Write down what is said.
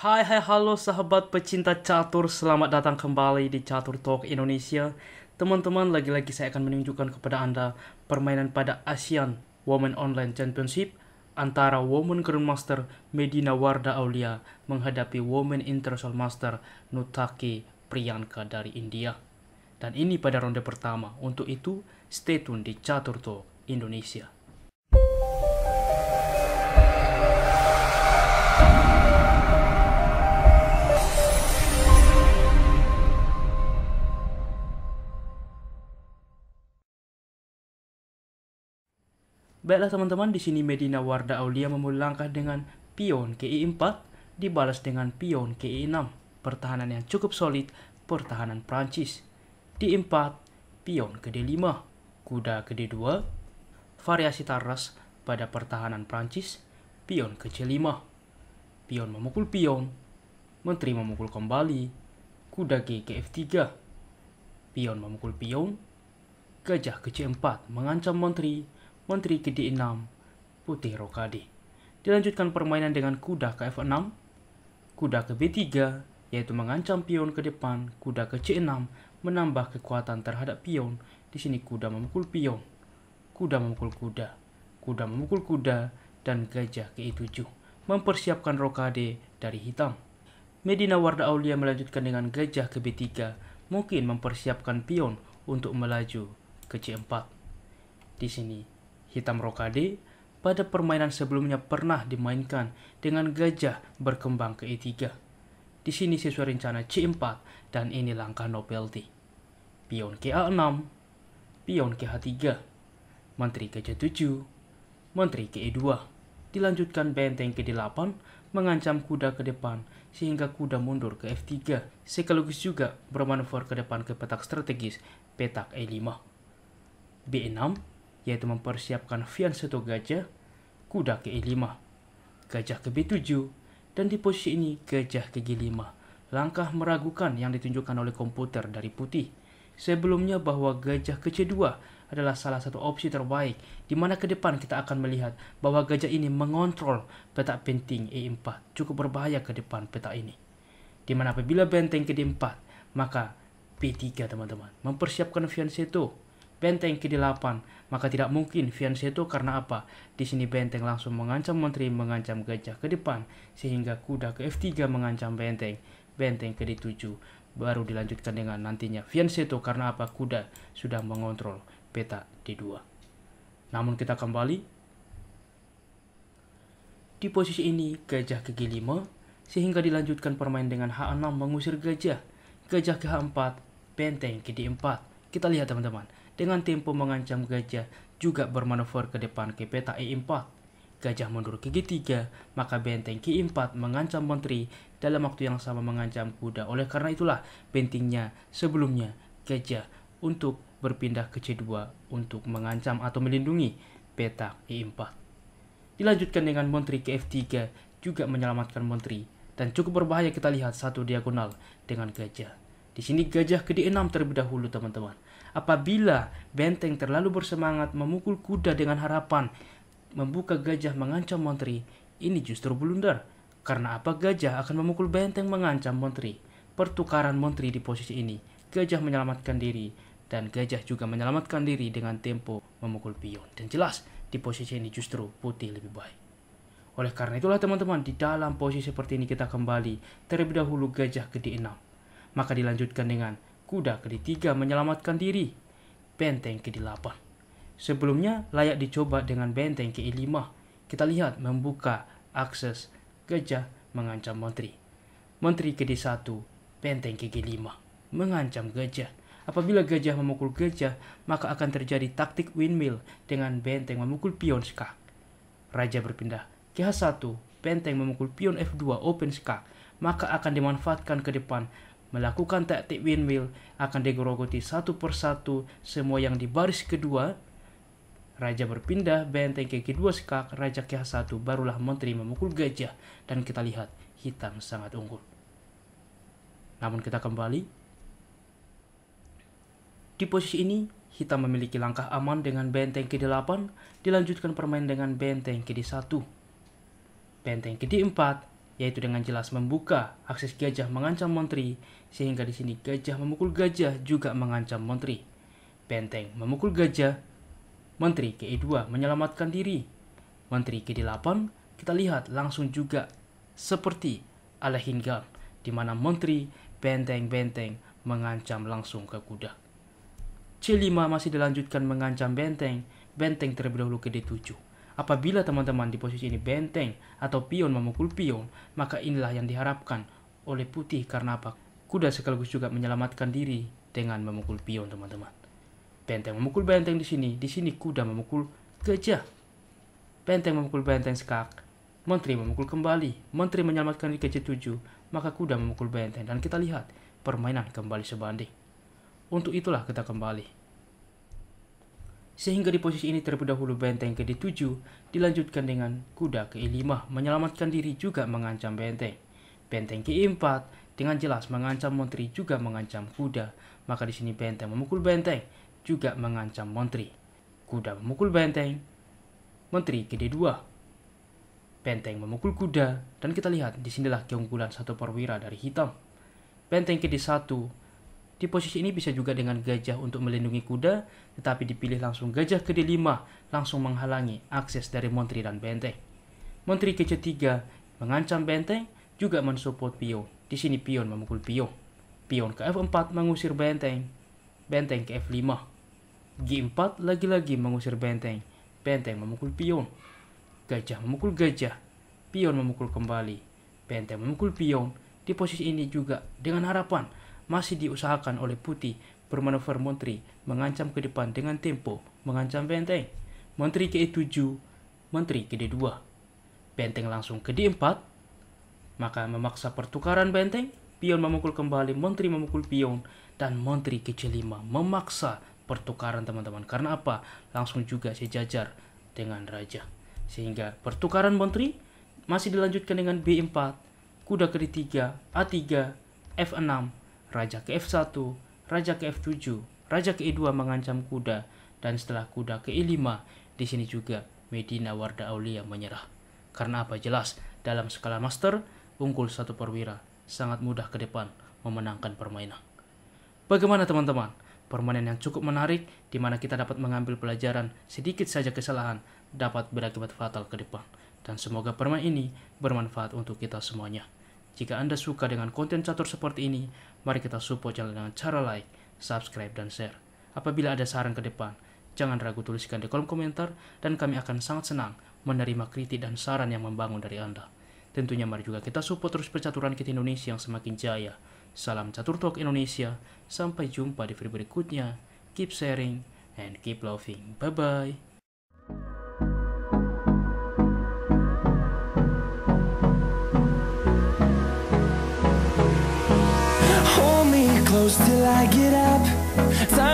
Hai hai halo sahabat pecinta catur, selamat datang kembali di Catur Talk Indonesia. Teman-teman, lagi-lagi saya akan menunjukkan kepada Anda permainan pada ASEAN Women Online Championship antara Women Grandmaster Medina Warda Aulia menghadapi Women International Master Nutaki Priyanka dari India. Dan ini pada ronde pertama. Untuk itu, stay tune di Catur Talk Indonesia. Baiklah teman-teman, di sini Medina Warda Aulia memulai langkah dengan pion ke 4 dibalas dengan pion ke 6 Pertahanan yang cukup solid, pertahanan Prancis. Di 4, pion ke d5, kuda ke d2, variasi taras pada pertahanan Prancis, pion ke c5. Pion memukul pion, menteri memukul kembali, kuda g ke f3, pion memukul pion, gajah ke c4 mengancam menteri, Menteri ke D6, Putih Rokade. Dilanjutkan permainan dengan kuda ke F6, kuda ke B3, yaitu mengancam pion ke depan, kuda ke C6, menambah kekuatan terhadap pion. Di sini kuda memukul pion, kuda memukul kuda, kuda memukul kuda, dan gajah ke E7, mempersiapkan rokade dari hitam. Medina Warda Aulia melanjutkan dengan gajah ke B3, mungkin mempersiapkan pion untuk melaju ke C4. Di sini Hitam Rokade pada permainan sebelumnya pernah dimainkan dengan gajah berkembang ke E3. Di sini sesuai rencana C4 dan ini langkah novelty. Pion KA6, pion KH3, menteri ke J7, menteri ke E2. Dilanjutkan benteng ke D8 mengancam kuda ke depan sehingga kuda mundur ke F3 sekaligus juga bermanuver ke depan ke petak strategis petak E5. B6 yaitu mempersiapkan Fianceto gajah, kuda ke E5, gajah ke B7, dan di posisi ini gajah ke G5. Langkah meragukan yang ditunjukkan oleh komputer dari putih. Sebelumnya bahwa gajah ke C2 adalah salah satu opsi terbaik, di mana ke depan kita akan melihat bahwa gajah ini mengontrol petak penting E4, cukup berbahaya ke depan petak ini. Di mana apabila benteng ke D4, maka P3 teman-teman, mempersiapkan Fianceto benteng ke-8. Maka tidak mungkin Fianchetto karena apa? Di sini benteng langsung mengancam menteri mengancam gajah ke depan sehingga kuda ke F3 mengancam benteng. Benteng ke 7 baru dilanjutkan dengan nantinya Fianchetto karena apa? Kuda sudah mengontrol peta D2. Namun kita kembali di posisi ini gajah ke G5 sehingga dilanjutkan permain dengan H6 mengusir gajah. Gajah ke H4, benteng ke D4. Kita lihat teman-teman dengan tempo mengancam gajah juga bermanuver ke depan ke peta E4. Gajah mundur ke G3, maka benteng G4 mengancam menteri dalam waktu yang sama mengancam kuda. Oleh karena itulah pentingnya sebelumnya gajah untuk berpindah ke C2 untuk mengancam atau melindungi peta E4. Dilanjutkan dengan menteri ke F3 juga menyelamatkan menteri dan cukup berbahaya kita lihat satu diagonal dengan gajah. Di sini gajah ke D6 terlebih dahulu teman-teman. Apabila benteng terlalu bersemangat memukul kuda dengan harapan membuka gajah mengancam Montri, ini justru blunder. Karena apa gajah akan memukul benteng mengancam Montri? Pertukaran Montri di posisi ini, gajah menyelamatkan diri, dan gajah juga menyelamatkan diri dengan tempo memukul pion. Dan jelas, di posisi ini justru putih lebih baik. Oleh karena itulah teman-teman, di dalam posisi seperti ini kita kembali terlebih dahulu gajah ke D6. Maka dilanjutkan dengan kuda ke-3 menyelamatkan diri, benteng ke-8. Sebelumnya layak dicoba dengan benteng ke-5. Kita lihat membuka akses gajah mengancam menteri. Menteri ke-1, benteng ke-5 mengancam gajah. Apabila gajah memukul gajah, maka akan terjadi taktik windmill dengan benteng memukul pion skak. Raja berpindah. KH1, benteng memukul pion F2 open skak, maka akan dimanfaatkan ke depan melakukan taktik windmill akan digerogoti satu persatu semua yang di baris kedua. Raja berpindah benteng ke kedua sekak, Raja ke satu barulah menteri memukul gajah dan kita lihat hitam sangat unggul. Namun kita kembali. Di posisi ini, hitam memiliki langkah aman dengan benteng ke-8, dilanjutkan permain dengan benteng ke-1. Benteng ke-4, yaitu dengan jelas membuka akses gajah mengancam menteri sehingga di sini gajah memukul gajah juga mengancam menteri Benteng memukul gajah, Menteri ke 2 menyelamatkan diri. Menteri ke 8 kita lihat langsung juga seperti hingga di mana Menteri benteng-benteng mengancam langsung ke kuda. C5 masih dilanjutkan mengancam benteng, benteng terlebih dahulu ke D7. Apabila teman-teman di posisi ini benteng atau pion memukul pion, maka inilah yang diharapkan oleh putih karena apa? Kuda sekaligus juga menyelamatkan diri dengan memukul pion, teman-teman. Benteng memukul benteng di sini, di sini kuda memukul gajah. Benteng memukul benteng skak, menteri memukul kembali, menteri menyelamatkan diri ke 7 maka kuda memukul benteng dan kita lihat permainan kembali sebanding. Untuk itulah kita kembali sehingga di posisi ini terlebih dahulu benteng ke D7, dilanjutkan dengan kuda ke E5 menyelamatkan diri juga mengancam benteng. Benteng ke E4 dengan jelas mengancam Montri juga mengancam kuda, maka di sini benteng memukul benteng juga mengancam Montri. Kuda memukul benteng, Menteri ke D2 Benteng memukul kuda, dan kita lihat di sinilah keunggulan satu perwira dari hitam. Benteng ke D1 di posisi ini bisa juga dengan gajah untuk melindungi kuda, tetapi dipilih langsung gajah ke D5 langsung menghalangi akses dari menteri dan benteng. Menteri ke C3 mengancam benteng, juga mensupport pion. Di sini pion memukul pion. Pion ke F4 mengusir benteng. Benteng ke F5. G4 lagi-lagi mengusir benteng. Benteng memukul pion. Gajah memukul gajah. Pion memukul kembali. Benteng memukul pion. Di posisi ini juga dengan harapan masih diusahakan oleh Putih bermanuver Menteri mengancam ke depan dengan tempo mengancam benteng. Menteri ke E7, Menteri ke D2. Benteng langsung ke D4, maka memaksa pertukaran benteng, pion memukul kembali, menteri memukul pion, dan menteri ke C5 memaksa pertukaran teman-teman. Karena apa? Langsung juga sejajar dengan raja. Sehingga pertukaran menteri masih dilanjutkan dengan B4, kuda ke D3, A3, F6, raja ke f1, raja ke f7, raja ke e2 mengancam kuda, dan setelah kuda ke e5, di sini juga Medina Warda Aulia menyerah. Karena apa jelas, dalam skala master, unggul satu perwira sangat mudah ke depan memenangkan permainan. Bagaimana teman-teman? Permainan yang cukup menarik di mana kita dapat mengambil pelajaran sedikit saja kesalahan dapat berakibat fatal ke depan. Dan semoga permainan ini bermanfaat untuk kita semuanya. Jika Anda suka dengan konten catur seperti ini, mari kita support channel dengan cara like, subscribe, dan share. Apabila ada saran ke depan, jangan ragu tuliskan di kolom komentar dan kami akan sangat senang menerima kritik dan saran yang membangun dari Anda. Tentunya mari juga kita support terus percaturan kita Indonesia yang semakin jaya. Salam Catur Talk Indonesia, sampai jumpa di video berikutnya. Keep sharing and keep loving. Bye-bye. close till I get up. Time